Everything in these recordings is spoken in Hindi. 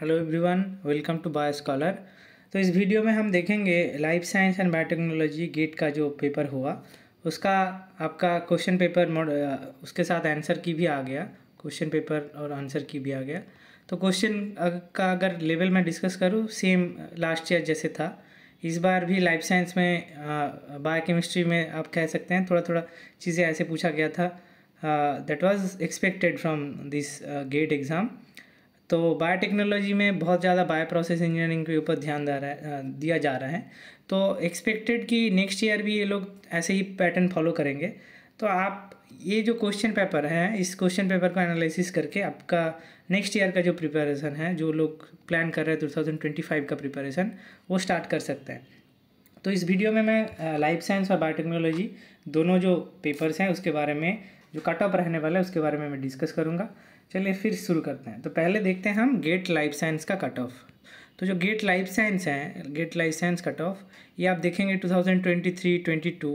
hello everyone welcome to bio scholar तो इस वीडियो में हम देखेंगे life science and biotechnology GATE का जो पेपर हुआ उसका आपका क्वेश्चन पेपर उसके साथ आंसर की भी आ गया क्वेश्चन पेपर और आंसर की भी आ गया तो क्वेश्चन का अगर लेवल में डिस्कस करूँ सेम लास्ट ईयर जैसे था इस बार भी लाइफ साइंस में बायोकेमिस्ट्री में आप कह सकते हैं थोड़ा थोड़ा चीज़ें ऐसे पूछा गया था that was expected from this GATE exam तो बायोटेक्नोलॉजी में बहुत ज़्यादा बायो प्रोसेस इंजीनियरिंग के ऊपर ध्यान दे रहा है दिया जा रहा है तो एक्सपेक्टेड कि नेक्स्ट ईयर भी ये लोग ऐसे ही पैटर्न फॉलो करेंगे तो आप ये जो क्वेश्चन पेपर है इस क्वेश्चन पेपर को एनालिसिस करके आपका नेक्स्ट ईयर का जो प्रिपरेशन है जो लोग प्लान कर रहे हैं टू थाउजेंड ट्वेंटी फाइव का प्रिपरेशन वो स्टार्ट कर सकते हैं तो इस वीडियो में मैं लाइफ साइंस और बायोटेक्नोलॉजी दोनों जो पेपर्स हैं उसके बारे में जो कट ऑफ रहने वाला है उसके बारे में मैं डिस्कस करूँगा चलिए फिर शुरू करते हैं तो पहले देखते हैं हम गेट लाइफ साइंस का कट ऑफ तो जो गेट लाइफ साइंस है GATE life science cut off ये आप देखेंगे 2023 22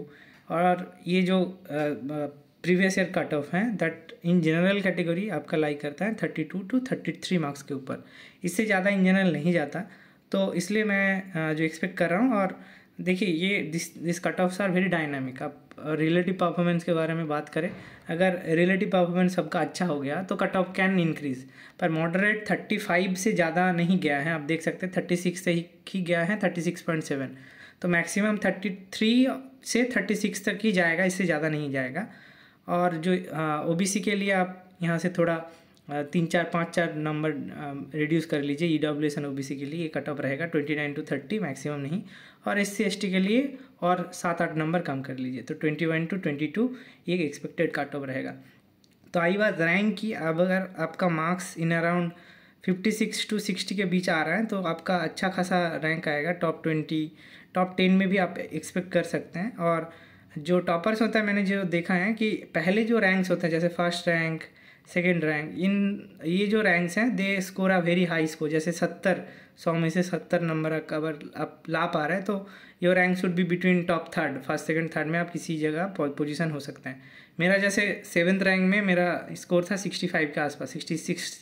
और ये जो प्रीवियस ईयर कट ऑफ हैं दैट इन जनरल कैटेगरी आपका लाइक करता है 32 टू 33 मार्क्स के ऊपर इससे ज़्यादा इन जनरल नहीं जाता तो इसलिए मैं जो एक्सपेक्ट कर रहा हूँ और देखिए ये this this cut offs are very dynamic आप रिलेटिव परफॉर्मेंस के बारे में बात करें अगर रिलेटिव परफॉर्मेंस सबका अच्छा हो गया तो कट ऑफ कैन इंक्रीज पर मॉडरेट थर्टी फाइव से ज़्यादा नहीं गया है आप देख सकते हैं थर्टी सिक्स से ही गया है थर्टी सिक्स पॉइंट सेवन तो मैक्सिमम थर्टी थ्री से थर्टी सिक्स तक ही जाएगा इससे ज़्यादा नहीं जाएगा और जो ओ बी सी के लिए आप यहाँ से थोड़ा तीन चार पाँच चार नंबर रिड्यूस कर लीजिए E W S N O B C के लिए ये कट ऑफ रहेगा twenty nine to thirty maximum नहीं और एस सी एस टी के लिए और सात आठ नंबर कम कर लीजिए तो twenty one to twenty two ये एक्सपेक्टेड कट ऑफ रहेगा तो आई बात रैंक की अब अगर आपका marks in around fifty six to sixty के बीच आ रहा है तो आपका अच्छा खासा रैंक आएगा टॉप ट्वेंटी टॉप टेन में भी आप एक्सपेक्ट कर सकते हैं और जो टॉपर्स होता है मैंने जो देखा है कि पहले जो रैंक्स होते हैं जैसे first rank second rank in ये जो रैंक्स हैं they score a very high score जैसे सत्तर सौ में से सत्तर नंबर अगर आप ला पा रहे हैं तो your rank should be between top third first second third में आप किसी जगह पोजिशन हो सकते हैं मेरा जैसे सेवन्थ रैंक में मेरा स्कोर था सिक्सटी फाइव के आसपास sixty six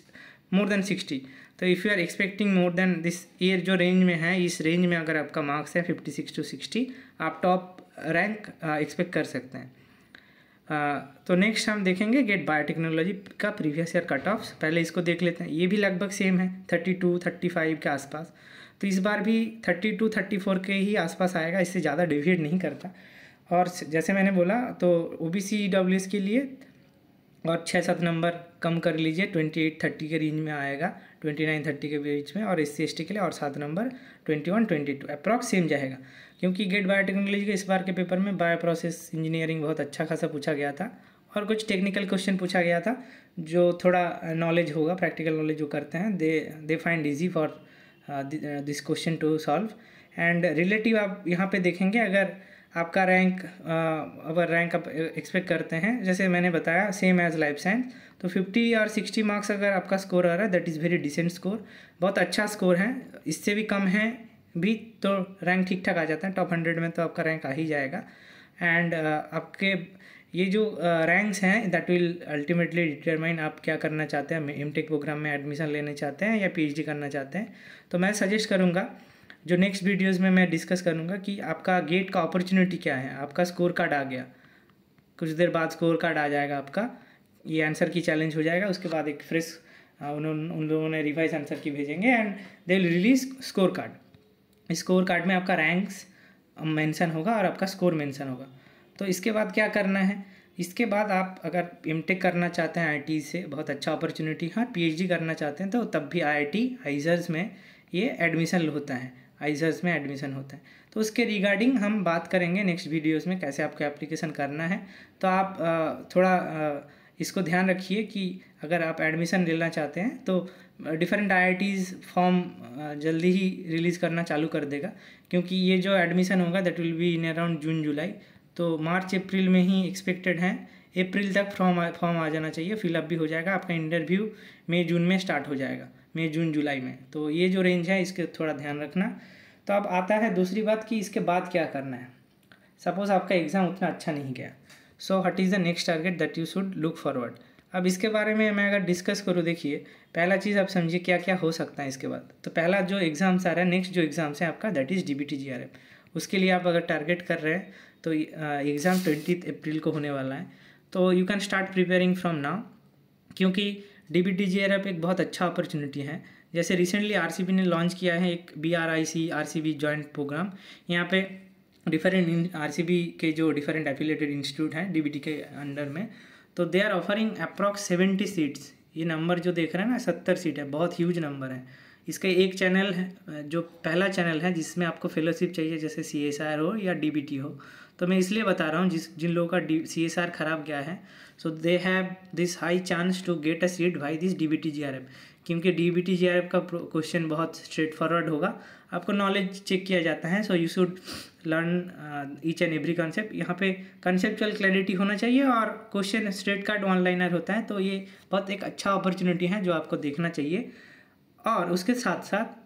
more than sixty तो if you are expecting more than this year जो रेंज में है इस रेंज में अगर आपका मार्क्स है फिफ्टी सिक्स टू सिक्सटी आप टॉप रैंक एक्सपेक्ट कर सकते हैं तो नेक्स्ट हम देखेंगे गेट बायोटेक्नोलॉजी का प्रीवियस ईयर कट ऑफ पहले इसको देख लेते हैं ये भी लगभग सेम है थर्टी टू थर्टी फाइव के आसपास तो इस बार भी थर्टी टू थर्टी फोर के ही आसपास आएगा इससे ज़्यादा डिविएट नहीं करता और जैसे मैंने बोला तो O B C W S के लिए और छः सात नंबर कम कर लीजिए ट्वेंटी एट थर्टी के रेंज में आएगा ट्वेंटी नाइन थर्टी के बीच में और एस सी के लिए और सात number twenty one twenty two approx same जाएगा क्योंकि गेट बायोटेक्नोलॉजी के इस बार के पेपर में बायो प्रोसेस इंजीनियरिंग बहुत अच्छा खासा पूछा गया था और कुछ टेक्निकल क्वेश्चन पूछा गया था जो थोड़ा नॉलेज होगा प्रैक्टिकल नॉलेज जो करते हैं they they find easy for this question to solve and relative आप यहाँ पे देखेंगे अगर आपका रैंक अगर रैंक आप एक्सपेक्ट करते हैं जैसे मैंने बताया सेम एज लाइफ साइंस तो 50 और 60 मार्क्स अगर आपका स्कोर आ रहा है that is very decent score बहुत अच्छा स्कोर है इससे भी कम है भी तो रैंक ठीक ठाक आ जाता है टॉप हंड्रेड में तो आपका रैंक आ ही जाएगा एंड uh, आपके ये जो रैंक्स हैं दैट विल अल्टीमेटली डिटरमाइन आप क्या करना चाहते हैं एम टेक प्रोग्राम में एडमिशन लेने चाहते हैं या पीएचडी करना चाहते हैं तो मैं सजेस्ट करूँगा जो नेक्स्ट वीडियोस में मैं डिस्कस करूँगा कि आपका गेट का अपॉर्चुनिटी क्या है आपका स्कोर कार्ड आ गया कुछ देर बाद स्कोर कार्ड आ जाएगा आपका ये आंसर की चैलेंज हो जाएगा उसके बाद एक फ्रेश उन्होंने उन लोगों ने रिवाइज आंसर की भेजेंगे and they will release score card score card में आपका रैंक्स मेंशन होगा और आपका स्कोर मेंशन होगा तो इसके बाद क्या करना है इसके बाद आप अगर एम करना चाहते हैं आई से बहुत अच्छा अपॉर्चुनिटी हाँ पी करना चाहते हैं तो तब भी आई आई में ये एडमिशन होता है आइजर्स में एडमिशन होता है तो उसके रिगार्डिंग हम बात करेंगे नेक्स्ट वीडियोस में कैसे आपको एप्लीकेशन करना है तो आप थोड़ा इसको ध्यान रखिए कि अगर आप एडमिशन लेना चाहते हैं तो डिफरेंट आई फॉर्म जल्दी ही रिलीज़ करना चालू कर देगा क्योंकि ये जो एडमिशन होगा that will be in around June July तो मार्च अप्रैल में ही एक्सपेक्टेड हैं अप्रैल तक फॉर्म फॉर्म आ जाना चाहिए फिलअप भी हो जाएगा आपका इंटरव्यू मई जून में स्टार्ट हो जाएगा मई जून जुलाई में तो ये जो रेंज है इसके थोड़ा ध्यान रखना तो अब आता है दूसरी बात कि इसके बाद क्या करना है सपोज़ आपका एग्ज़ाम उतना अच्छा नहीं गया so what is the next target that you should look forward अब इसके बारे में मैं अगर डिस्कस करूँ देखिए पहला चीज़ आप समझिए क्या क्या हो सकता है इसके बाद तो पहला जो एग्ज़ाम्स आ रहा है नेक्स्ट जो एग्ज़ाम्स है आपका that is D B T J R F उसके लिए आप अगर टारगेट कर रहे हैं तो एग्ज़ाम ट्वेंटी अप्रैल को होने वाला है तो you can start preparing from now क्योंकि D B T J R F एक बहुत अच्छा अपॉर्चुनिटी है जैसे रिसेंटली आर सी बी ने लॉन्च किया है एक B R I C R C B joint programme यहाँ पे डिफरेंट आर सी बी के जो डिफरेंट एफिलेटेड इंस्टीट्यूट हैं डी बी टी के अंडर में तो they are offering approx seventy seats ये नंबर जो देख रहे हैं ना सत्तर सीट है बहुत ह्यूज नंबर है इसका एक चैनल है जो पहला चैनल है जिसमें आपको फेलोशिप चाहिए जैसे सी एस आर हो या डी बी टी हो तो मैं इसलिए बता रहा हूँ जिस जिन लोगों का डी सी एस आर खराब गया है so they have this high chance to get a seat by this D B T J R F क्योंकि D B T J R F का क्वेश्चन बहुत स्ट्रेट फॉरवर्ड होगा आपको नॉलेज चेक किया जाता है so you should learn each and every concept यहाँ पे कंसेप्चुअल क्लैरिटी होना चाहिए और question straight cut one liner होता है तो ये बहुत एक अच्छा अपॉर्चुनिटी है जो आपको देखना चाहिए और उसके साथ साथ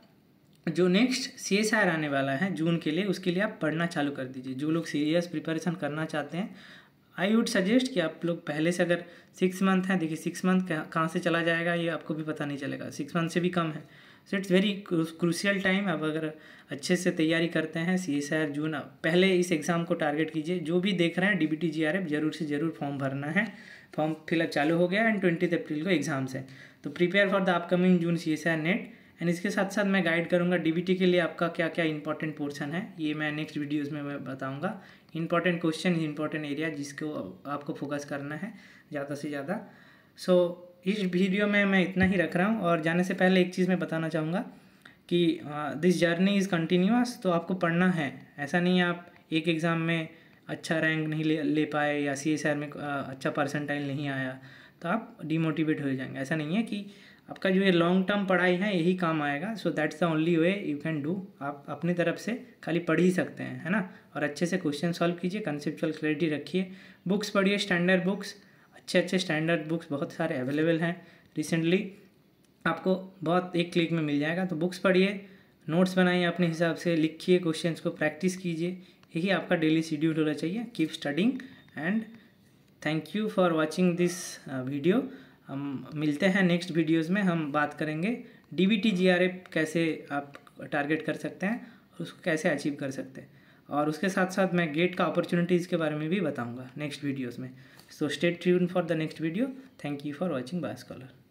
जो नेक्स्ट सी एस आर आने वाला है जून के लिए उसके लिए आप पढ़ना चालू कर दीजिए जो लोग सीरियस प्रिपरेशन करना चाहते हैं आई वुड सजेस्ट कि आप लोग पहले से अगर सिक्स मंथ हैं देखिए सिक्स मंथ कहाँ से चला जाएगा ये आपको भी पता नहीं चलेगा सिक्स मंथ से भी कम है so it's very crucial time आप अगर अच्छे से तैयारी करते हैं सी एस आर जून पहले इस एग्ज़ाम को टारगेट कीजिए जो भी देख रहे हैं D B T J R F जरूर से ज़रूर फॉर्म भरना है फॉर्म फिलअप चालू हो गया एंड ट्वेंटी अप्रैल को एग्ज़ाम्स है तो prepare for the upcoming June C S R NET and इसके साथ साथ मैं गाइड करूँगा डी के लिए आपका क्या क्या इंपॉर्टेंट पोर्शन है ये मैं नेक्स्ट वीडियोज़ में मैं बताऊँगा इंपॉर्टेंट क्वेश्चन इंपॉर्टेंट एरिया जिसको आपको फोकस करना है ज़्यादा से ज़्यादा सो so, इस वीडियो में मैं इतना ही रख रहा हूँ और जाने से पहले एक चीज़ मैं बताना चाहूँगा कि दिस जर्नी इज़ कंटिन्यूस तो आपको पढ़ना है ऐसा नहीं आप एक एग्ज़ाम में अच्छा रैंक नहीं ले ले पाए या सी में आ, अच्छा परसेंटाइल नहीं आया तो आप डिमोटिवेट हो जाएंगे ऐसा नहीं है कि आपका जो ये लॉन्ग टर्म पढ़ाई है यही काम आएगा so that's the only way you can do आप अपनी तरफ से खाली पढ़ ही सकते हैं है ना और अच्छे से क्वेश्चन सॉल्व कीजिए कंसेप्चुअल क्लैरिटी रखिए बुक्स पढ़िए स्टैंडर्ड बुक्स अच्छे अच्छे स्टैंडर्ड बुक्स बहुत सारे अवेलेबल हैं रिसेंटली आपको बहुत एक क्लिक में मिल जाएगा तो बुक्स पढ़िए नोट्स बनाइए अपने हिसाब से लिखिए क्वेश्चन को प्रैक्टिस कीजिए यही आपका डेली शेड्यूल होना चाहिए keep studying and thank you for watching this video हम मिलते हैं नेक्स्ट वीडियोज़ में हम बात करेंगे D B T J R कैसे आप टारगेट कर सकते हैं और उसको कैसे अचीव कर सकते हैं और उसके साथ साथ मैं गेट का अपॉर्चुनिटीज़ के बारे में भी बताऊंगा नेक्स्ट वीडियोस में so stay tuned for the next video thank you for watching bye scholar